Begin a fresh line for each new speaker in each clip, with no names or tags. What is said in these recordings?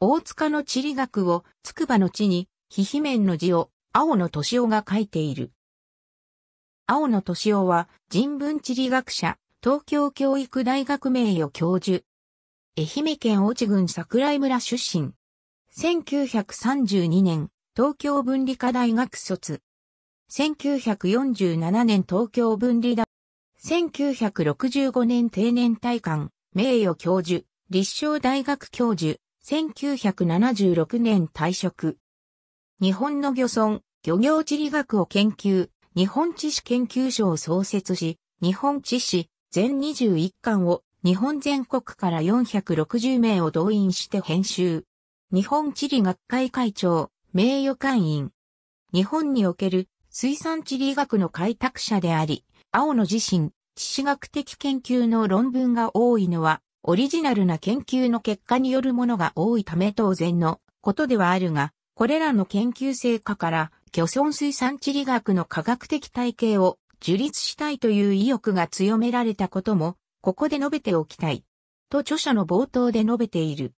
大塚の地理学を、筑波の地に、ひひめんの字を、青野敏夫が書いている。青野敏夫は、人文地理学者、東京教育大学名誉教授。愛媛県越智郡桜井村出身。1932年、東京分離科大学卒。1947年東京分離大。1965年定年退官、名誉教授、立正大学教授。1976年退職。日本の漁村、漁業地理学を研究、日本知事研究所を創設し、日本知事。全21巻を日本全国から460名を動員して編集。日本地理学会会長、名誉会員。日本における水産地理学の開拓者であり、青野自身、地史学的研究の論文が多いのはオリジナルな研究の結果によるものが多いため当然のことではあるが、これらの研究成果から、漁村水産地理学の科学的体系を樹立したいという意欲が強められたことも、ここで述べておきたい。と著者の冒頭で述べている。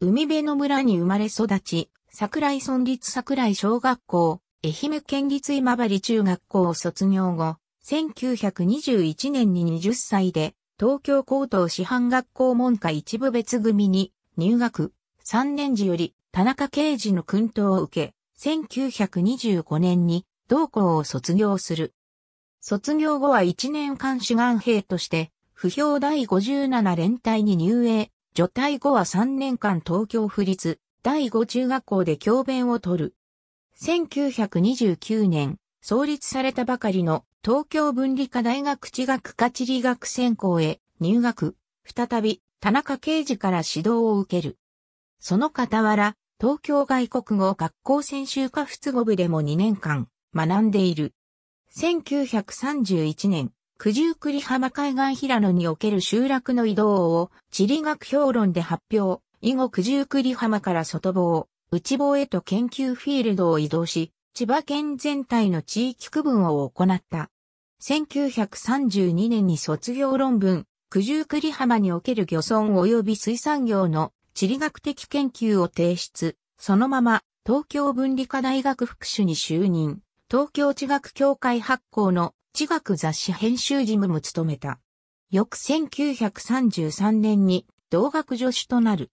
海辺の村に生まれ育ち、桜井村立桜井小学校、愛媛県立今治中学校を卒業後、1921年に20歳で東京高等師範学校門下一部別組に入学、3年時より田中刑事の訓導を受け、1925年に同校を卒業する。卒業後は1年間志願兵として、不評第57連隊に入営、除隊後は3年間東京府立第5中学校で教鞭を取る。1929年、創立されたばかりの東京文理科大学地学科地理学専攻へ入学、再び田中刑事から指導を受ける。その傍ら、東京外国語学校専修科仏語部でも2年間学んでいる。1931年、九十九里浜海岸平野における集落の移動を地理学評論で発表、以後九十九里浜から外房、内房へと研究フィールドを移動し、千葉県全体の地域区分を行った。1932年に卒業論文、九十九里浜における漁村及び水産業の地理学的研究を提出、そのまま東京文理科大学副主に就任、東京地学協会発行の地学雑誌編集事務も務めた。翌1933年に同学助手となる。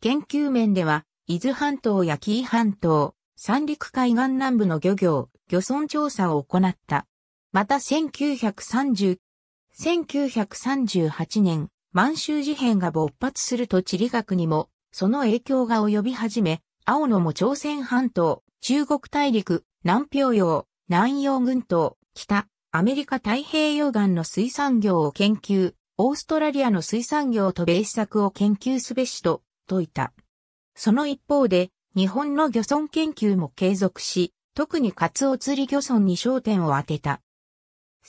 研究面では、伊豆半島や紀伊半島、三陸海岸南部の漁業、漁村調査を行った。また1930、1938年、満州事変が勃発すると地理学にも、その影響が及び始め、青野も朝鮮半島、中国大陸、南平洋、南洋群島、北、アメリカ太平洋岸の水産業を研究、オーストラリアの水産業と米施策を研究すべしと、説いた。その一方で、日本の漁村研究も継続し、特にカツオ釣り漁村に焦点を当てた。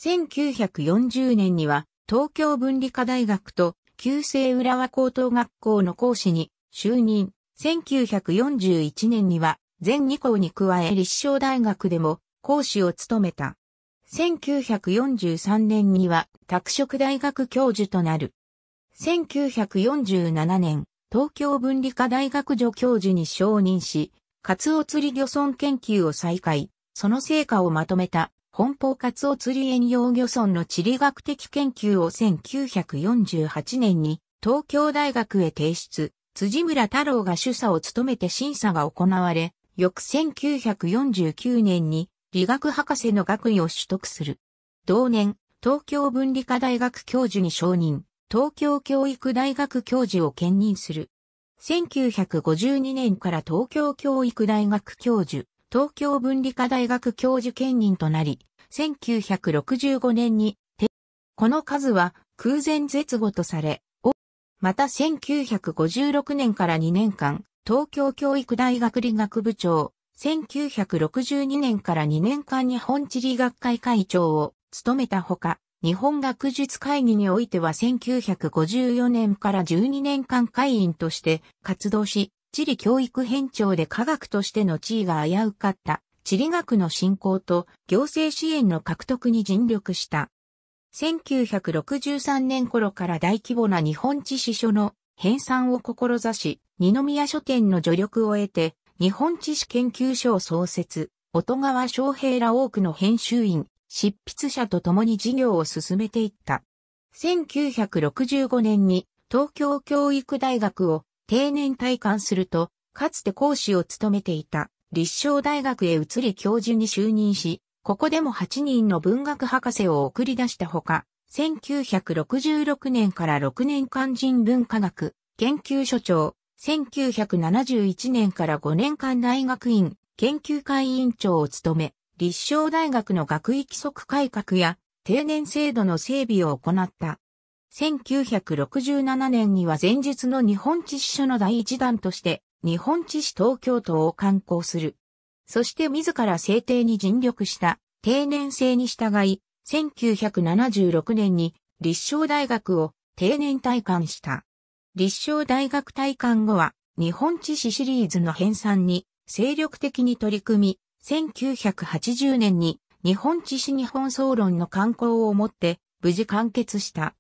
1940年には東京文理科大学と旧制浦和高等学校の講師に就任。1941年には全2校に加え立正大学でも講師を務めた。1943年には拓殖大学教授となる。1947年、東京文理科大学助教授に承認し、カツオ釣り漁村研究を再開、その成果をまとめた梱包カツオ釣り遠洋漁村の地理学的研究を1948年に東京大学へ提出、辻村太郎が主査を務めて審査が行われ、翌1949年に理学博士の学位を取得する。同年、東京文理科大学教授に承認、東京教育大学教授を兼任する。1952年から東京教育大学教授、東京文理科大学教授兼任となり、1965年に、この数は空前絶後とされ、また1956年から2年間、東京教育大学理学部長、1962年から2年間日本地理学会会長を務めたほか、日本学術会議においては1954年から12年間会員として活動し、地理教育編長で科学としての地位が危うかった地理学の振興と行政支援の獲得に尽力した。1963年頃から大規模な日本地史書の編纂を志し、二宮書店の助力を得て、日本知史研究所を創設、音川昌平ら多くの編集員、執筆者と共に事業を進めていった。1965年に東京教育大学を定年退官すると、かつて講師を務めていた立正大学へ移り教授に就任し、ここでも8人の文学博士を送り出したほか、1966年から6年間人文科学研究所長、1971年から5年間大学院研究会委員長を務め、立正大学の学位規則改革や定年制度の整備を行った。1967年には前日の日本知事書の第一弾として、日本知事東京都を観光する。そして自ら制定に尽力した定年制に従い、1976年に立正大学を定年退官した。立正大学退官後は日本知史シリーズの編纂に精力的に取り組み、1980年に日本知史日本総論の刊行をもって無事完結した。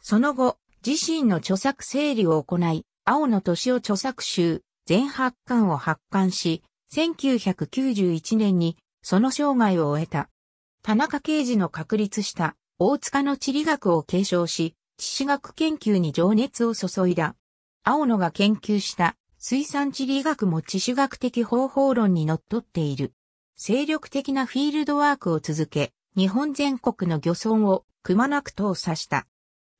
その後、自身の著作整理を行い、青の年を著作集、全八巻を発刊し、1991年にその生涯を終えた。田中啓治の確立した大塚の地理学を継承し、地史学研究に情熱を注いだ。青野が研究した水産地理学も地種学的方法論に則っている。精力的なフィールドワークを続け、日本全国の漁村をくまなく通さした。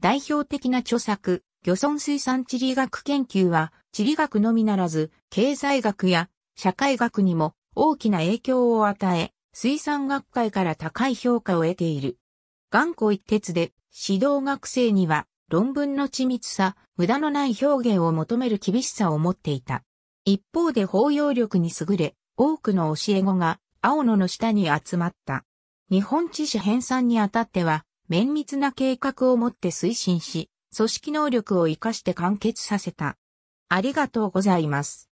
代表的な著作、漁村水産地理学研究は、地理学のみならず、経済学や社会学にも大きな影響を与え、水産学会から高い評価を得ている。頑固一徹で、指導学生には論文の緻密さ、無駄のない表現を求める厳しさを持っていた。一方で包容力に優れ、多くの教え子が青野の下に集まった。日本知識編纂にあたっては、綿密な計画を持って推進し、組織能力を活かして完結させた。ありがとうございます。